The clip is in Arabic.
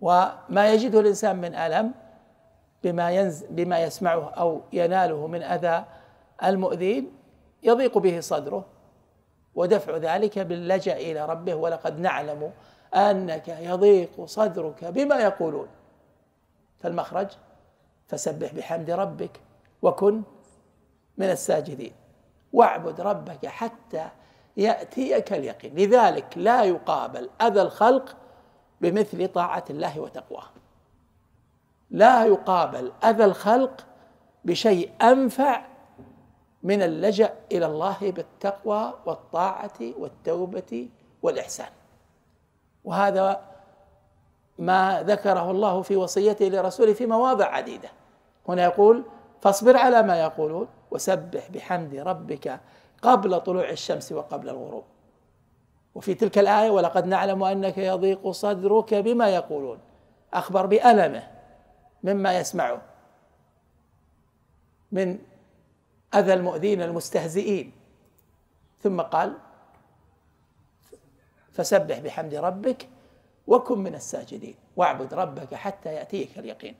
وما يجده الانسان من الم بما ينز بما يسمعه او يناله من اذى المؤذين يضيق به صدره ودفع ذلك باللجا الى ربه ولقد نعلم انك يضيق صدرك بما يقولون فالمخرج فسبح بحمد ربك وكن من الساجدين واعبد ربك حتى ياتيك اليقين لذلك لا يقابل اذى الخلق بمثل طاعة الله وتقواه لا يقابل أذى الخلق بشيء أنفع من اللجأ إلى الله بالتقوى والطاعة والتوبة والإحسان وهذا ما ذكره الله في وصيته لرسوله في مواضع عديدة هنا يقول فاصبر على ما يقولون وسبح بحمد ربك قبل طلوع الشمس وقبل الغروب وفي تلك الآية ولقد نعلم أنك يضيق صدرك بما يقولون أخبر بألمه مما يسمعه من أذى المؤذين المستهزئين ثم قال فسبح بحمد ربك وكن من الساجدين واعبد ربك حتى يأتيك اليقين